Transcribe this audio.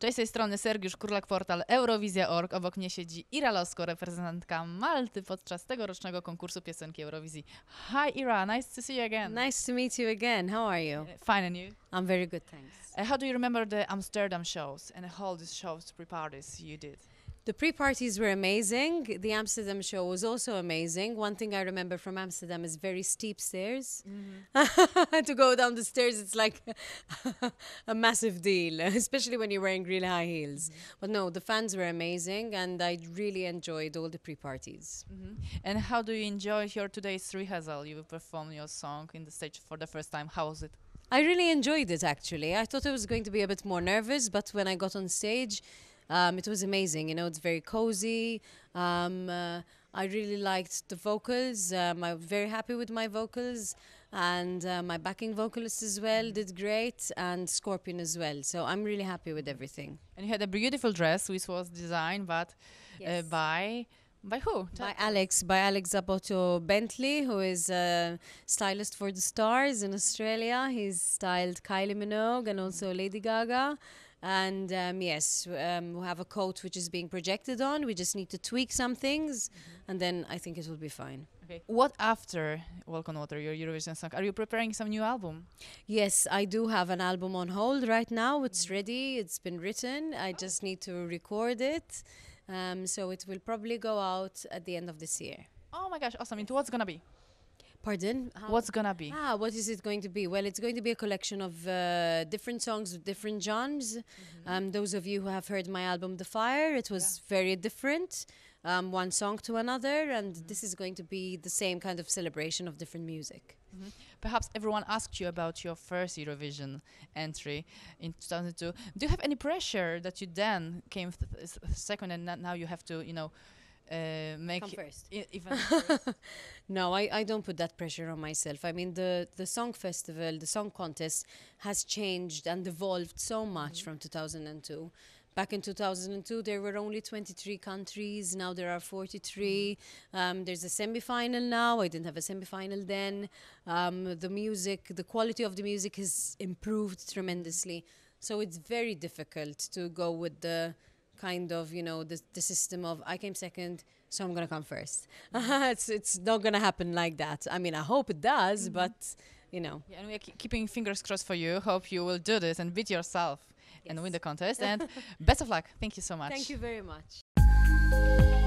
Cześć, z tej strony Sergiusz Kurlak, portal Eurowizja.org. Obok mnie siedzi Ira Losko, reprezentantka Malty podczas tegorocznego konkursu piosenki Eurowizji. Hi Ira, nice to see you again. Nice to meet you again. How are you? Eh, fine and you? I'm very good, thanks. Uh, how do you remember the Amsterdam shows and all these shows, pre-parties you did? The pre parties were amazing. The Amsterdam show was also amazing. One thing I remember from Amsterdam is very steep stairs. Mm-hmm. to go down the stairs, it's like a massive deal, especially when you're wearing really high heels. Mm-hmm. But no, the fans were amazing, and I really enjoyed all the pre parties. Mm-hmm. And how do you enjoy your today's rehearsal? You perform your song in the stage for the first time. How was it? I really enjoyed it actually. I thought I was going to be a bit more nervous, but when I got on stage, um, it was amazing. You know, it's very cozy. Um, uh, I really liked the vocals. Um, I'm very happy with my vocals, and uh, my backing vocalist as well did great, and Scorpion as well. So I'm really happy with everything. And you had a beautiful dress, which was designed, but uh, yes. uh, by. By who? By Alex, by Alex Zaboto Bentley, who is a stylist for the stars in Australia. He's styled Kylie Minogue and also Lady Gaga. And um, yes, um, we have a coat which is being projected on. We just need to tweak some things, mm-hmm. and then I think it will be fine. Okay. What after Welcome Water, your Eurovision song? Are you preparing some new album? Yes, I do have an album on hold right now. It's mm-hmm. ready. It's been written. I oh. just need to record it. Um, so it will probably go out at the end of this year. Oh my gosh! Awesome. Into what's gonna be? Pardon? How? What's gonna be? Ah, what is it going to be? Well, it's going to be a collection of uh, different songs with different genres. Mm -hmm. um, those of you who have heard my album The Fire, it was yeah. very different, um, one song to another, and mm -hmm. this is going to be the same kind of celebration of different music. Mm -hmm. Perhaps everyone asked you about your first Eurovision entry in 2002. Do you have any pressure that you then came th second and now you have to, you know, uh, make Come first. I- even first. no, I, I don't put that pressure on myself. I mean, the, the song festival, the song contest has changed and evolved so much mm-hmm. from 2002. Back in 2002, there were only 23 countries. Now there are 43. mm Um, there's a semi-final now. I didn't have a semi-final then. Um, the music, the quality of the music has improved tremendously. So it's very difficult to go with the kind of you know the, the system of i came second so i'm gonna come first it's, it's not gonna happen like that i mean i hope it does mm-hmm. but you know yeah, and we're keeping fingers crossed for you hope you will do this and beat yourself yes. and win the contest and best of luck thank you so much thank you very much